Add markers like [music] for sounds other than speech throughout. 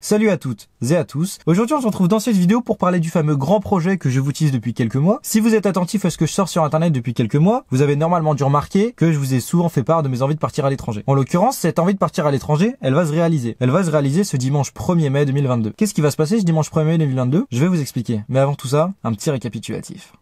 Salut à toutes et à tous. Aujourd'hui, on se retrouve dans cette vidéo pour parler du fameux grand projet que je vous utilise depuis quelques mois. Si vous êtes attentif à ce que je sors sur internet depuis quelques mois, vous avez normalement dû remarquer que je vous ai souvent fait part de mes envies de partir à l'étranger. En l'occurrence, cette envie de partir à l'étranger, elle va se réaliser. Elle va se réaliser ce dimanche 1er mai 2022. Qu'est-ce qui va se passer ce dimanche 1er mai 2022 Je vais vous expliquer. Mais avant tout ça, un petit récapitulatif.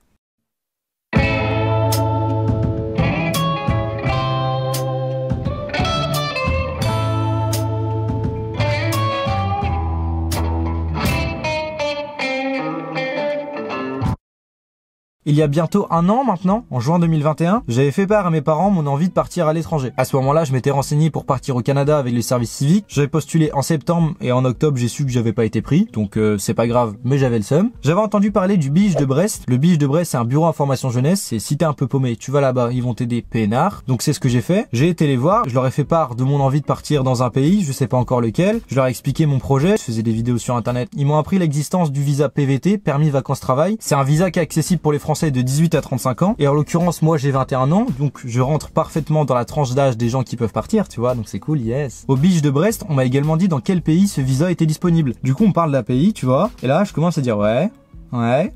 Il y a bientôt un an maintenant, en juin 2021, j'avais fait part à mes parents mon envie de partir à l'étranger. À ce moment-là, je m'étais renseigné pour partir au Canada avec les services civiques. J'avais postulé en septembre et en octobre, j'ai su que j'avais pas été pris, donc euh, c'est pas grave, mais j'avais le seum. J'avais entendu parler du Biche de Brest. Le Biche de Brest, c'est un bureau information jeunesse, et si t'es un peu paumé, tu vas là-bas, ils vont t'aider PNR. Donc c'est ce que j'ai fait. J'ai été les voir, je leur ai fait part de mon envie de partir dans un pays, je sais pas encore lequel. Je leur ai expliqué mon projet, je faisais des vidéos sur internet. Ils m'ont appris l'existence du visa PVT, permis vacances travail. C'est un visa qui est accessible pour les Français de 18 à 35 ans. Et en l'occurrence, moi, j'ai 21 ans, donc je rentre parfaitement dans la tranche d'âge des gens qui peuvent partir, tu vois, donc c'est cool, yes. Au Biche de Brest, on m'a également dit dans quel pays ce visa était disponible. Du coup, on parle d'un pays, tu vois, et là, je commence à dire ouais, ouais,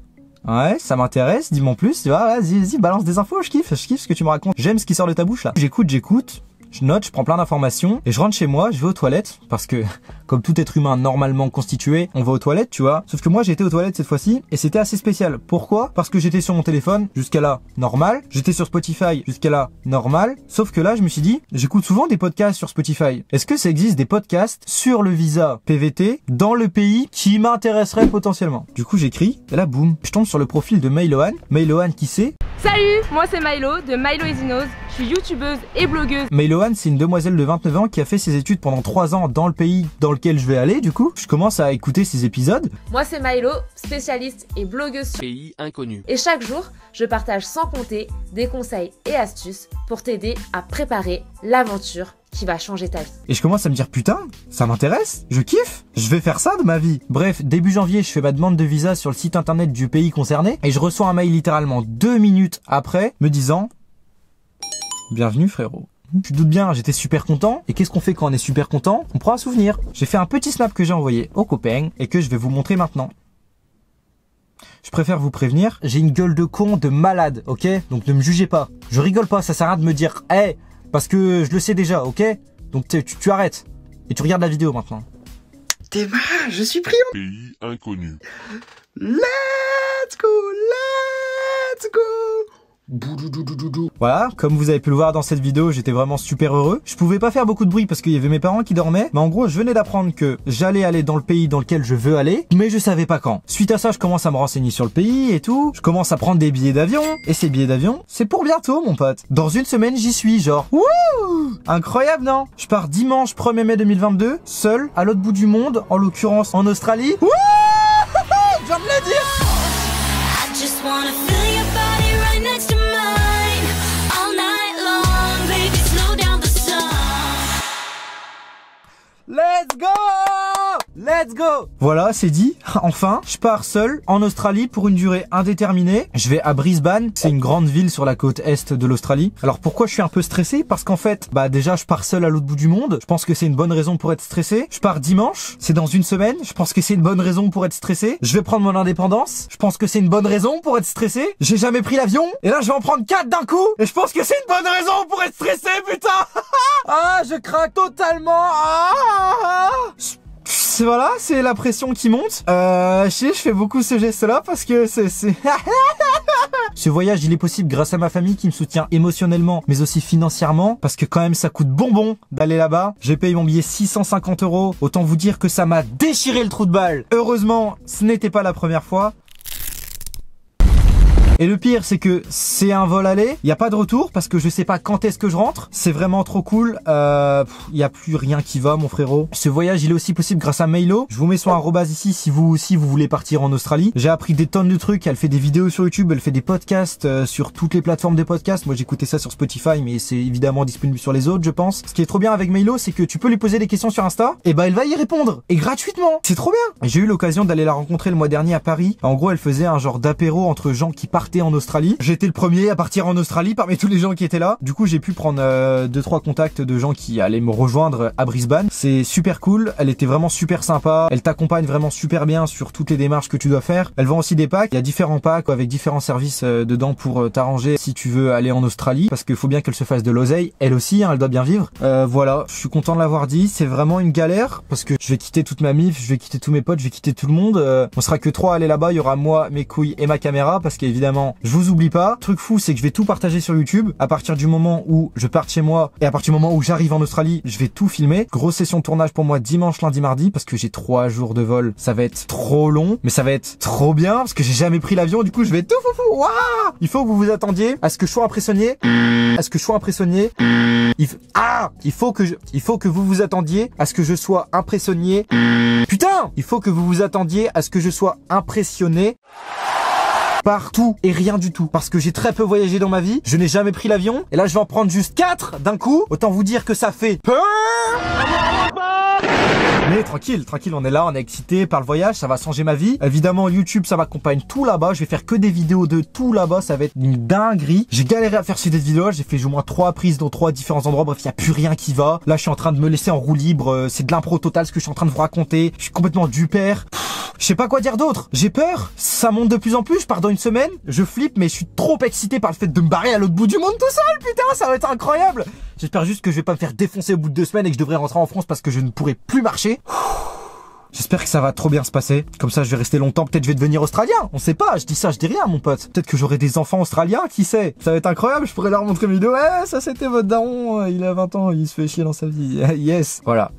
Ouais, ça m'intéresse, dis-moi plus, tu vois, vas-y, vas-y, balance des infos, je kiffe, je kiffe ce que tu me racontes. J'aime ce qui sort de ta bouche là. J'écoute, j'écoute, je note, je prends plein d'informations et je rentre chez moi, je vais aux toilettes parce que [laughs] comme tout être humain normalement constitué, on va aux toilettes, tu vois. Sauf que moi j'étais aux toilettes cette fois-ci et c'était assez spécial. Pourquoi Parce que j'étais sur mon téléphone jusqu'à là normal, j'étais sur Spotify jusqu'à là normal, sauf que là je me suis dit j'écoute souvent des podcasts sur Spotify. Est-ce que ça existe des podcasts sur le visa PVT dans le pays qui m'intéresserait potentiellement Du coup j'écris et là boum, je tombe sur le profil de Mailohan, Mailohan qui sait Salut, moi c'est Milo de Milo is youtubeuse et blogueuse. Mailohan, c'est une demoiselle de 29 ans qui a fait ses études pendant 3 ans dans le pays dans lequel je vais aller du coup. Je commence à écouter ses épisodes. Moi c'est Milo, spécialiste et blogueuse sur pays inconnu. Et chaque jour, je partage sans compter des conseils et astuces pour t'aider à préparer l'aventure qui va changer ta vie. Et je commence à me dire putain, ça m'intéresse, je kiffe, je vais faire ça de ma vie. Bref, début janvier, je fais ma demande de visa sur le site internet du pays concerné et je reçois un mail littéralement deux minutes après me disant Bienvenue frérot. Tu doutes bien, j'étais super content. Et qu'est-ce qu'on fait quand on est super content On prend un souvenir. J'ai fait un petit snap que j'ai envoyé au copain et que je vais vous montrer maintenant. Je préfère vous prévenir, j'ai une gueule de con, de malade, ok Donc ne me jugez pas. Je rigole pas, ça sert à rien de me dire « Eh !» Parce que je le sais déjà, ok Donc tu, arrêtes. Et tu regardes la vidéo maintenant. T'es mal. je suis pris en... Pays inconnu. Let's go, let's go voilà, comme vous avez pu le voir dans cette vidéo, j'étais vraiment super heureux. Je pouvais pas faire beaucoup de bruit parce qu'il y avait mes parents qui dormaient, mais en gros, je venais d'apprendre que j'allais aller dans le pays dans lequel je veux aller, mais je savais pas quand. Suite à ça, je commence à me renseigner sur le pays et tout. Je commence à prendre des billets d'avion, et ces billets d'avion, c'est pour bientôt, mon pote. Dans une semaine, j'y suis, genre, wouh Incroyable, non Je pars dimanche 1er mai 2022, seul, à l'autre bout du monde, en l'occurrence en Australie. Wouh [laughs] Je viens de le dire Let's go Let's go Voilà, c'est dit. [laughs] Enfin, je pars seul en Australie pour une durée indéterminée. Je vais à Brisbane, c'est une grande ville sur la côte est de l'Australie. Alors pourquoi je suis un peu stressé Parce qu'en fait, bah déjà je pars seul à l'autre bout du monde. Je pense que c'est une bonne raison pour être stressé. Je pars dimanche, c'est dans une semaine. Je pense que c'est une bonne raison pour être stressé. Je vais prendre mon indépendance. Je pense que c'est une bonne raison pour être stressé. J'ai jamais pris l'avion et là je vais en prendre quatre d'un coup et je pense que c'est une bonne raison pour être stressé, putain [laughs] Ah, je craque totalement. Ah voilà, c'est la pression qui monte. Euh, je sais, je fais beaucoup ce geste-là parce que c'est... [laughs] Ce voyage, il est possible grâce à ma famille qui me soutient émotionnellement, mais aussi financièrement, parce que quand même, ça coûte bonbon d'aller là-bas. J'ai payé mon billet 650 euros. Autant vous dire que ça m'a déchiré le trou de balle. Heureusement, ce n'était pas la première fois. Et le pire, c'est que c'est un vol aller. Il n'y a pas de retour parce que je sais pas quand est-ce que je rentre. C'est vraiment trop cool. Il euh, n'y a plus rien qui va, mon frérot. Ce voyage, il est aussi possible grâce à Mailo. Je vous mets son arrobas ici si vous aussi vous voulez partir en Australie. J'ai appris des tonnes de trucs. Elle fait des vidéos sur YouTube, elle fait des podcasts euh, sur toutes les plateformes de podcasts. Moi, j'écoutais ça sur Spotify, mais c'est évidemment disponible sur les autres, je pense. Ce qui est trop bien avec Mailo, c'est que tu peux lui poser des questions sur Insta. Et eh ben, elle va y répondre. Et gratuitement. C'est trop bien. J'ai eu l'occasion d'aller la rencontrer le mois dernier à Paris. En gros, elle faisait un genre d'apéro entre gens qui partent en Australie. J'étais le premier à partir en Australie parmi tous les gens qui étaient là. Du coup, j'ai pu prendre 2 euh, deux trois contacts de gens qui allaient me rejoindre à Brisbane. C'est super cool. Elle était vraiment super sympa. Elle t'accompagne vraiment super bien sur toutes les démarches que tu dois faire. Elle vend aussi des packs. Il y a différents packs avec différents services euh, dedans pour euh, t'arranger si tu veux aller en Australie parce qu'il faut bien qu'elle se fasse de l'oseille. Elle aussi, hein, elle doit bien vivre. voilà, je suis content de l'avoir dit. C'est vraiment une galère parce que je vais quitter toute ma mif, je vais quitter tous mes potes, je vais quitter tout le monde. on sera que trois à aller là-bas. Il y aura moi, mes couilles et ma caméra parce qu'évidemment je vous oublie pas. Truc fou, c'est que je vais tout partager sur YouTube. À partir du moment où je pars chez moi et à partir du moment où j'arrive en Australie, je vais tout filmer. Grosse session de tournage pour moi dimanche, lundi, mardi parce que j'ai trois jours de vol. Ça va être trop long, mais ça va être trop bien parce que j'ai jamais pris l'avion. Du coup, je vais tout fou Waouh Il faut que vous vous attendiez à ce que je sois impressionné À ce que je sois impressionné ah! Il faut que je... il faut que vous vous attendiez à ce que je sois impressionné. Putain Il faut que vous vous attendiez à ce que je sois impressionné partout et rien du tout. Parce que j'ai très peu voyagé dans ma vie, je n'ai jamais pris l'avion, et là je vais en prendre juste quatre d'un coup. Autant vous dire que ça fait peur mais tranquille, tranquille, on est là, on est excité par le voyage, ça va changer ma vie. Évidemment, YouTube, ça m'accompagne tout là-bas. Je vais faire que des vidéos de tout là-bas, ça va être une dinguerie. J'ai galéré à faire ces vidéos, j'ai fait au moins trois prises dans trois différents endroits. Bref, il a plus rien qui va. Là, je suis en train de me laisser en roue libre. Euh, c'est de l'impro total ce que je suis en train de vous raconter. Je suis complètement du père. Je sais pas quoi dire d'autre. J'ai peur. Ça monte de plus en plus. Je pars dans une semaine. Je flippe, mais je suis trop excité par le fait de me barrer à l'autre bout du monde tout seul. Putain, ça va être incroyable. J'espère juste que je vais pas me faire défoncer au bout de deux semaines et que je devrais rentrer en France parce que je ne pourrai plus marcher. J'espère que ça va trop bien se passer. Comme ça, je vais rester longtemps. Peut-être je vais devenir australien. On sait pas. Je dis ça, je dis rien, mon pote. Peut-être que j'aurai des enfants australiens. Qui sait Ça va être incroyable. Je pourrais leur montrer mes vidéos. Ouais, ça c'était votre daron. Il a 20 ans. Il se fait chier dans sa vie. [laughs] yes. Voilà.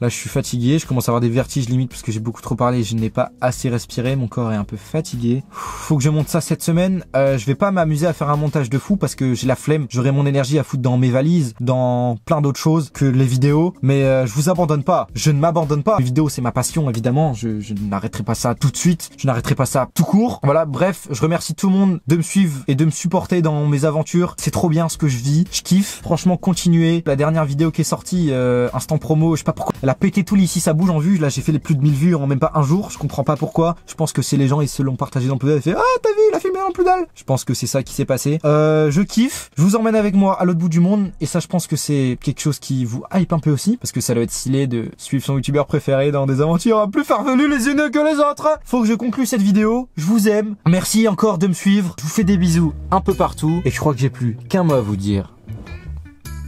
Là, je suis fatigué, je commence à avoir des vertiges limites parce que j'ai beaucoup trop parlé, je n'ai pas assez respiré, mon corps est un peu fatigué. Faut que je monte ça cette semaine. Euh, je vais pas m'amuser à faire un montage de fou parce que j'ai la flemme, j'aurai mon énergie à foutre dans mes valises, dans plein d'autres choses que les vidéos. Mais euh, je vous abandonne pas, je ne m'abandonne pas. Les vidéos, c'est ma passion, évidemment. Je, n'arrêterai pas ça tout de suite, je n'arrêterai pas ça tout court. Voilà, bref, je remercie tout le monde de me suivre et de me supporter dans mes aventures. C'est trop bien ce que je vis, je kiffe. Franchement, continuez. La dernière vidéo qui est sortie, euh, instant promo, je sais pas pourquoi elle a pété tout ici, ça bouge en vue. Là, j'ai fait les plus de 1000 vues en même pas un jour. Je comprends pas pourquoi. Je pense que c'est les gens, ils se l'ont partagé dans le plus ont fait, ah, t'as vu, la filmé en plus dalle. Je pense que c'est ça qui s'est passé. Euh, je kiffe. Je vous emmène avec moi à l'autre bout du monde. Et ça, je pense que c'est quelque chose qui vous hype un peu aussi. Parce que ça doit être stylé de suivre son youtubeur préféré dans des aventures plus farfelues les unes que les autres. Faut que je conclue cette vidéo. Je vous aime. Merci encore de me suivre. Je vous fais des bisous un peu partout. Et je crois que j'ai plus qu'un mot à vous dire.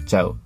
Ciao.